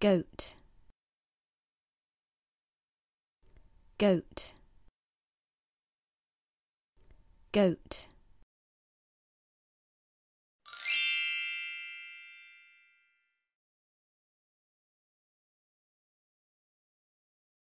goat goat goat